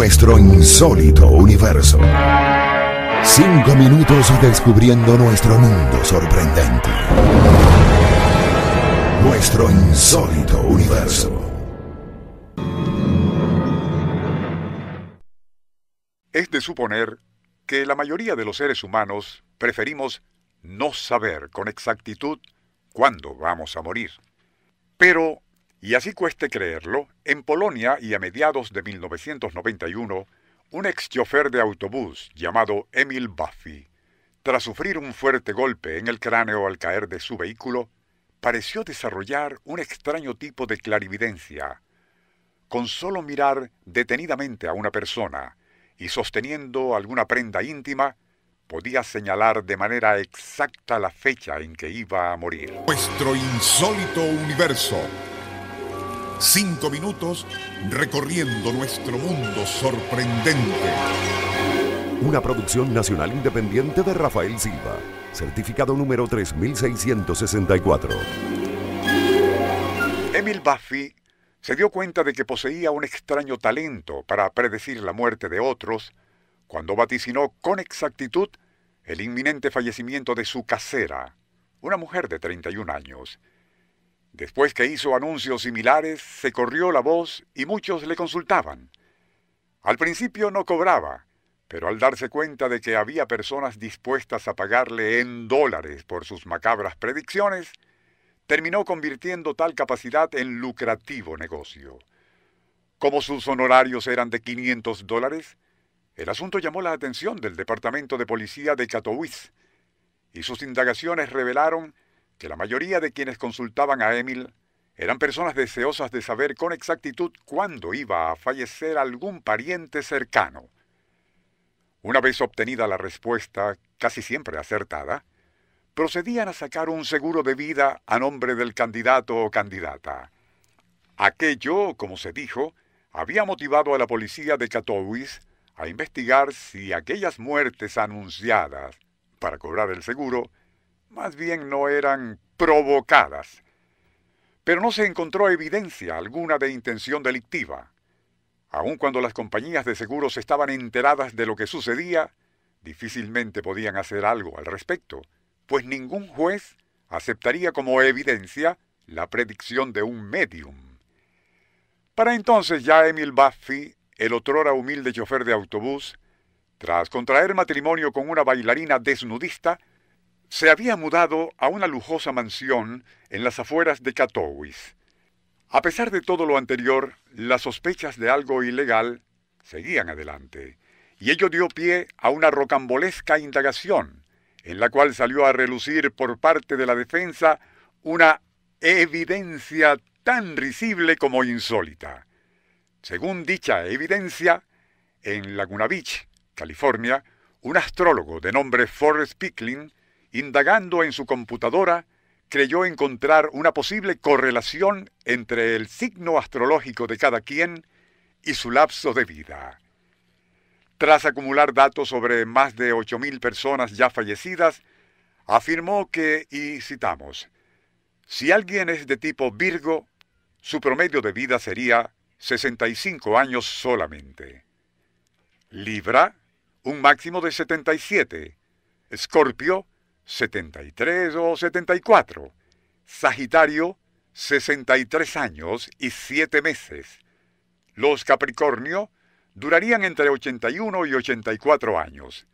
nuestro insólito universo. Cinco minutos descubriendo nuestro mundo sorprendente. Nuestro insólito universo. Es de suponer que la mayoría de los seres humanos preferimos no saber con exactitud cuándo vamos a morir. Pero y así cueste creerlo, en Polonia y a mediados de 1991, un ex chofer de autobús llamado Emil Buffy, tras sufrir un fuerte golpe en el cráneo al caer de su vehículo, pareció desarrollar un extraño tipo de clarividencia. Con solo mirar detenidamente a una persona y sosteniendo alguna prenda íntima, podía señalar de manera exacta la fecha en que iba a morir. Nuestro insólito universo Cinco minutos recorriendo nuestro mundo sorprendente. Una producción nacional independiente de Rafael Silva, certificado número 3664. Emil Buffy se dio cuenta de que poseía un extraño talento para predecir la muerte de otros cuando vaticinó con exactitud el inminente fallecimiento de su casera, una mujer de 31 años, Después que hizo anuncios similares, se corrió la voz y muchos le consultaban. Al principio no cobraba, pero al darse cuenta de que había personas dispuestas a pagarle en dólares por sus macabras predicciones, terminó convirtiendo tal capacidad en lucrativo negocio. Como sus honorarios eran de 500 dólares, el asunto llamó la atención del Departamento de Policía de Catowice y sus indagaciones revelaron que la mayoría de quienes consultaban a Emil eran personas deseosas de saber con exactitud cuándo iba a fallecer algún pariente cercano. Una vez obtenida la respuesta, casi siempre acertada, procedían a sacar un seguro de vida a nombre del candidato o candidata. Aquello, como se dijo, había motivado a la policía de Katowice a investigar si aquellas muertes anunciadas para cobrar el seguro más bien no eran provocadas, pero no se encontró evidencia alguna de intención delictiva. Aun cuando las compañías de seguros estaban enteradas de lo que sucedía, difícilmente podían hacer algo al respecto, pues ningún juez aceptaría como evidencia la predicción de un medium. Para entonces ya Emil Buffy, el otrora humilde chofer de autobús, tras contraer matrimonio con una bailarina desnudista, se había mudado a una lujosa mansión en las afueras de Katowice. A pesar de todo lo anterior, las sospechas de algo ilegal seguían adelante, y ello dio pie a una rocambolesca indagación, en la cual salió a relucir por parte de la defensa una evidencia tan risible como insólita. Según dicha evidencia, en Laguna Beach, California, un astrólogo de nombre Forrest Pickling Indagando en su computadora, creyó encontrar una posible correlación entre el signo astrológico de cada quien y su lapso de vida. Tras acumular datos sobre más de 8.000 personas ya fallecidas, afirmó que, y citamos, si alguien es de tipo Virgo, su promedio de vida sería 65 años solamente. Libra, un máximo de 77. Escorpio, 73 o 74. Sagitario, 63 años y 7 meses. Los Capricornio durarían entre 81 y 84 años.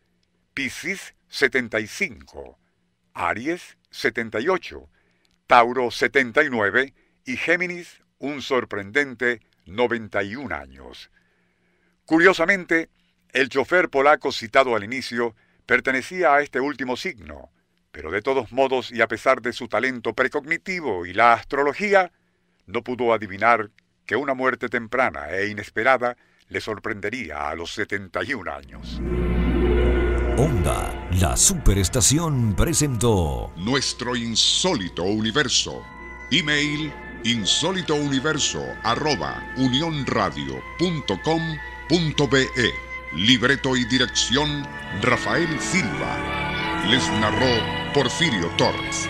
Piscis, 75. Aries, 78. Tauro, 79. Y Géminis, un sorprendente 91 años. Curiosamente, el chofer polaco citado al inicio pertenecía a este último signo, pero de todos modos y a pesar de su talento precognitivo y la astrología, no pudo adivinar que una muerte temprana e inesperada le sorprendería a los 71 años. Onda, la superestación presentó Nuestro insólito universo. Email insólitouniverso.unionradio.com.be Libreto y dirección Rafael Silva. Les narró Porfirio Torres.